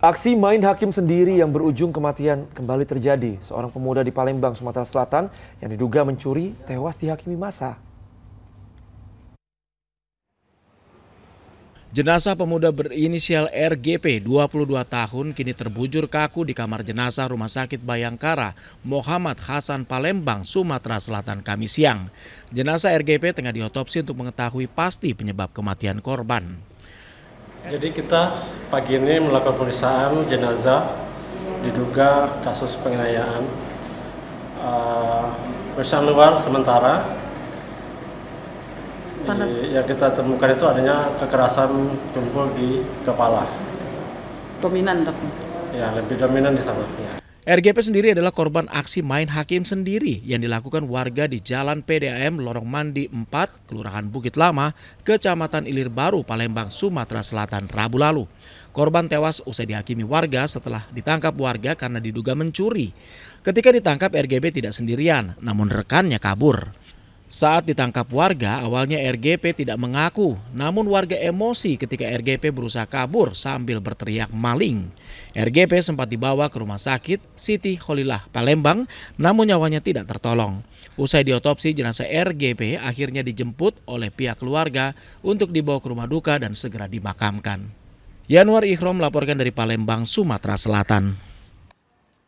Aksi main hakim sendiri yang berujung kematian kembali terjadi. Seorang pemuda di Palembang, Sumatera Selatan yang diduga mencuri tewas dihakimi masa. Jenazah pemuda berinisial RGP 22 tahun kini terbujur kaku di kamar jenazah Rumah Sakit Bayangkara Muhammad Hasan Palembang, Sumatera Selatan kami siang. Jenazah RGP tengah diotopsi untuk mengetahui pasti penyebab kematian korban. Jadi kita pagi ini melakukan pemeriksaan jenazah diduga kasus penganiayaan. Uh, pemeriksaan luar sementara di, yang kita temukan itu adanya kekerasan tumpul di kepala. Dominan dok? Ya lebih dominan di sana. Ya. RGP sendiri adalah korban aksi main hakim sendiri yang dilakukan warga di Jalan PDAM Lorong Mandi 4, Kelurahan Bukit Lama, Kecamatan Ilir Baru, Palembang, Sumatera Selatan, Rabu lalu. Korban tewas usai dihakimi warga setelah ditangkap warga karena diduga mencuri. Ketika ditangkap RGB tidak sendirian, namun rekannya kabur. Saat ditangkap warga, awalnya RGP tidak mengaku, namun warga emosi ketika RGP berusaha kabur sambil berteriak maling. RGP sempat dibawa ke rumah sakit Siti Holilah Palembang, namun nyawanya tidak tertolong. Usai diotopsi, jenazah RGP akhirnya dijemput oleh pihak keluarga untuk dibawa ke rumah duka dan segera dimakamkan. Yanuar Ikhrom melaporkan dari Palembang, Sumatera Selatan.